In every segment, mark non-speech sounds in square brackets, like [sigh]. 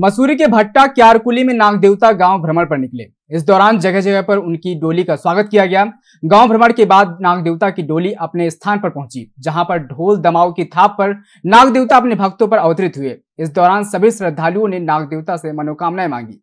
मसूरी के भट्टा क्यारकुली में नाग देवता गांव भ्रमण पर निकले इस दौरान जगह जगह पर उनकी डोली का स्वागत किया गया गांव भ्रमण के बाद नाग देवता की डोली अपने स्थान पर पहुंची जहां पर ढोल दमाव की थाप पर नाग देवता अपने भक्तों पर अवतरित हुए इस दौरान सभी श्रद्धालुओं ने नाग देवता से मनोकामनाएं मांगी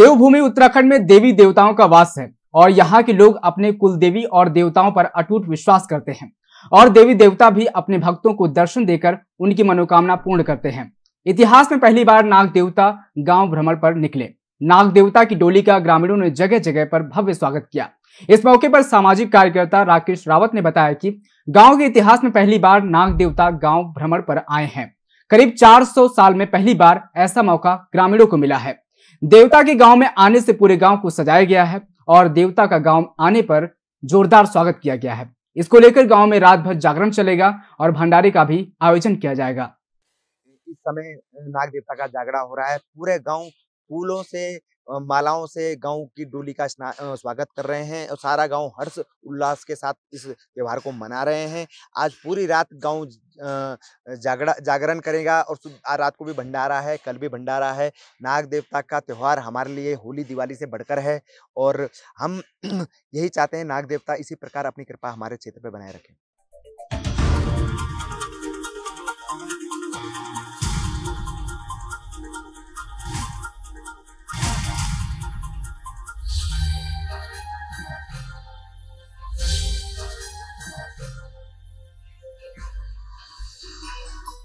देवभूमि उत्तराखंड में देवी देवताओं का वास है और यहाँ के लोग अपने कुल देवी और देवताओं पर अटूट विश्वास करते हैं और देवी देवता भी अपने भक्तों को दर्शन देकर उनकी मनोकामना पूर्ण करते हैं इतिहास में पहली बार नाग देवता गांव भ्रमण पर निकले नाग देवता की डोली का ग्रामीणों ने जगह जगह पर भव्य स्वागत किया इस मौके पर सामाजिक कार्यकर्ता राकेश रावत ने बताया कि गांव के इतिहास में पहली बार नाग देवता गांव भ्रमण पर आए हैं करीब 400 साल में पहली बार ऐसा मौका ग्रामीणों को मिला है देवता के गांव में आने से पूरे गांव को सजाया गया है और देवता का गांव आने पर जोरदार स्वागत किया गया है इसको लेकर गांव में रात भर जागरण चलेगा और भंडारे का भी आयोजन किया जाएगा इस समय नाग देवता का जागड़ा हो रहा है पूरे गांव फूलों से मालाओं से गांव की डोली का स्वागत कर रहे हैं और सारा गांव हर्ष उल्लास के साथ इस त्यौहार को मना रहे हैं आज पूरी रात गांव जागड़ा जागरण करेगा और रात को भी भंडारा है कल भी भंडारा है नाग देवता का त्यौहार हमारे लिए होली दिवाली से बढ़कर है और हम [clears throat] यही चाहते हैं नाग देवता इसी प्रकार अपनी कृपा हमारे क्षेत्र पर बनाए रखें